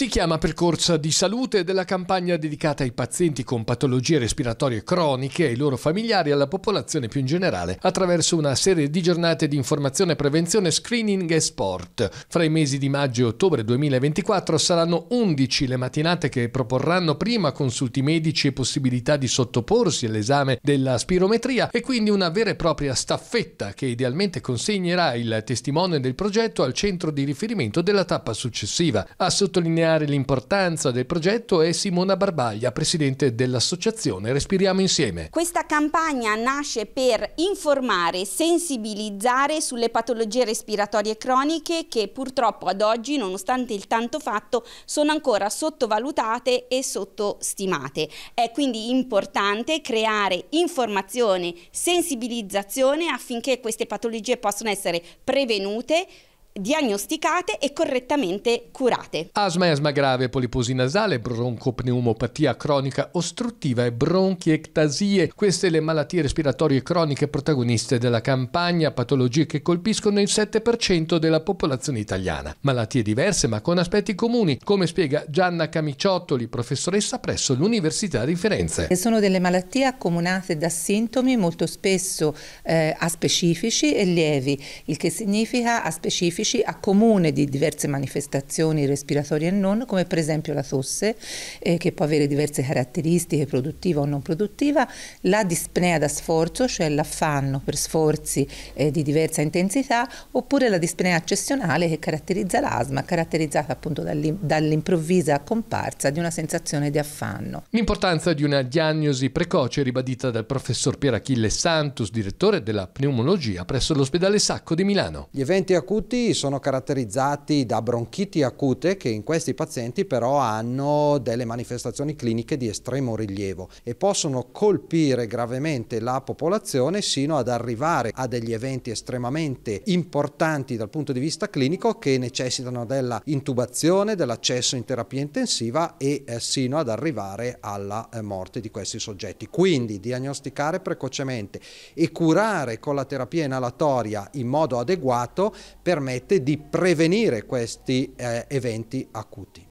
Si chiama Percorsa di Salute della campagna dedicata ai pazienti con patologie respiratorie croniche, ai loro familiari e alla popolazione più in generale, attraverso una serie di giornate di informazione, prevenzione, screening e sport. Fra i mesi di maggio e ottobre 2024 saranno 11 le mattinate che proporranno prima consulti medici e possibilità di sottoporsi all'esame della spirometria e quindi una vera e propria staffetta che idealmente consegnerà il testimone del progetto al centro di riferimento della tappa successiva. A sottolineare sottolineare l'importanza del progetto è Simona Barbaglia, presidente dell'associazione Respiriamo Insieme. Questa campagna nasce per informare, sensibilizzare sulle patologie respiratorie croniche che purtroppo ad oggi, nonostante il tanto fatto, sono ancora sottovalutate e sottostimate. È quindi importante creare informazione, sensibilizzazione affinché queste patologie possano essere prevenute, diagnosticate e correttamente curate. Asma e asma grave, poliposi nasale, broncopneumopatia cronica ostruttiva e bronchiectasie, queste le malattie respiratorie croniche protagoniste della campagna, patologie che colpiscono il 7% della popolazione italiana. Malattie diverse ma con aspetti comuni, come spiega Gianna Camiciottoli, professoressa presso l'Università di Firenze. Sono delle malattie accomunate da sintomi molto spesso eh, aspecifici e lievi, il che significa aspecifici specifici a comune di diverse manifestazioni respiratorie e non, come per esempio la tosse, eh, che può avere diverse caratteristiche, produttiva o non produttiva, la dispnea da sforzo, cioè l'affanno per sforzi eh, di diversa intensità, oppure la dispnea accessionale che caratterizza l'asma, caratterizzata appunto dall'improvvisa comparsa di una sensazione di affanno. L'importanza di una diagnosi precoce ribadita dal professor Pier Achille Santus, direttore della pneumologia presso l'ospedale Sacco di Milano. Gli eventi acuti sono caratterizzati da bronchiti acute che in questi pazienti però hanno delle manifestazioni cliniche di estremo rilievo e possono colpire gravemente la popolazione sino ad arrivare a degli eventi estremamente importanti dal punto di vista clinico che necessitano della intubazione, dell'accesso in terapia intensiva e eh, sino ad arrivare alla eh, morte di questi soggetti. Quindi diagnosticare precocemente e curare con la terapia inalatoria in modo adeguato permette permette di prevenire questi eh, eventi acuti.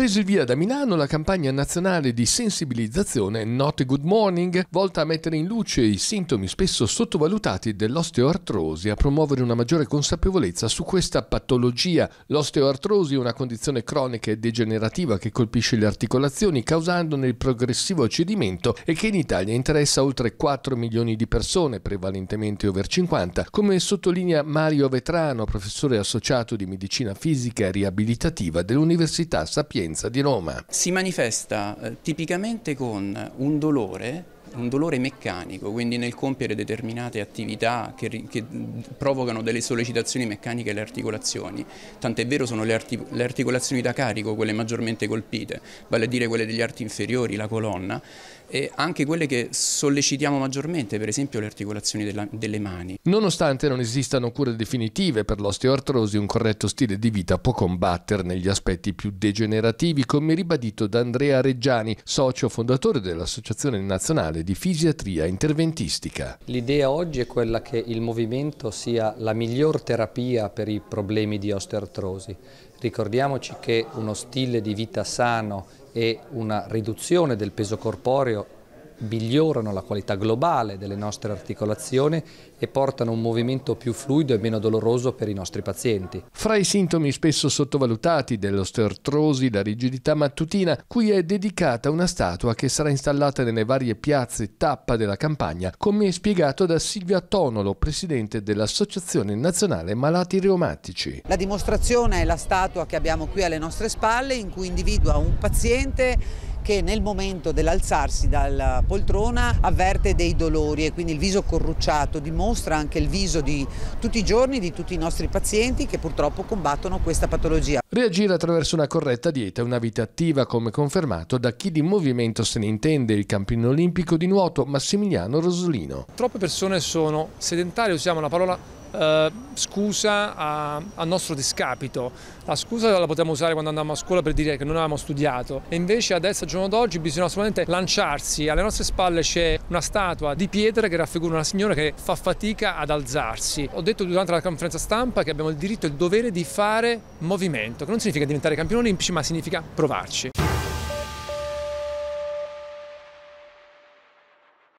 preso il via da Milano la campagna nazionale di sensibilizzazione Not Good Morning, volta a mettere in luce i sintomi spesso sottovalutati dell'osteoartrosi e a promuovere una maggiore consapevolezza su questa patologia. L'osteoartrosi è una condizione cronica e degenerativa che colpisce le articolazioni causandone il progressivo cedimento e che in Italia interessa oltre 4 milioni di persone, prevalentemente over 50, come sottolinea Mario Vetrano, professore associato di medicina fisica e riabilitativa dell'Università Sapienza sofferenza di Roma. Si manifesta eh, tipicamente con un dolore un dolore meccanico, quindi nel compiere determinate attività che, che mm, provocano delle sollecitazioni meccaniche alle articolazioni, tant'è vero sono le, arti, le, articolazioni da carico quelle maggiormente colpite, vale a dire quelle degli arti inferiori, la colonna, e anche quelle che sollecitiamo maggiormente, per esempio le articolazioni della, delle mani. Nonostante non esistano cure definitive per l'osteoartrosi, un corretto stile di vita può combatterne gli aspetti più degenerativi, come ribadito da Andrea Reggiani, socio fondatore dell'Associazione Nazionale Nazionale di Fisiatria Interventistica. L'idea oggi è quella che il movimento sia la miglior terapia per i problemi di osteoartrosi. Ricordiamoci che uno stile di vita sano e una riduzione del peso corporeo migliorano la qualità globale delle nostre articolazioni e portano un movimento più fluido e meno doloroso per i nostri pazienti. Fra i sintomi spesso sottovalutati dell'osteoartrosi, la rigidità mattutina, qui è dedicata una statua che sarà installata nelle varie piazze tappa della campagna, come spiegato da Silvia Tonolo, presidente dell'Associazione Nazionale Malati Reumatici. La dimostrazione è la statua che abbiamo qui alle nostre spalle in cui individua un paziente che nel momento dell'alzarsi dalla poltrona avverte dei dolori e quindi il viso corrucciato dimostra anche il viso di tutti i giorni di tutti i nostri pazienti che purtroppo combattono questa patologia. Reagire attraverso una corretta dieta è una vita attiva come confermato da chi di movimento se ne intende il campino olimpico di nuoto Massimiliano Rosolino. Troppe persone sono sedentarie, usiamo la parola eh, scusa a, a, nostro discapito. La scusa la potevamo usare quando andavamo a scuola per dire che non avevamo studiato e invece adesso al giorno d'oggi bisogna solamente lanciarsi. Alle nostre spalle c'è una statua di pietra che raffigura una signora che fa fatica ad alzarsi. Ho detto durante la conferenza stampa che abbiamo il diritto e il dovere di fare movimento, che non significa diventare campioni olimpici ma significa provarci.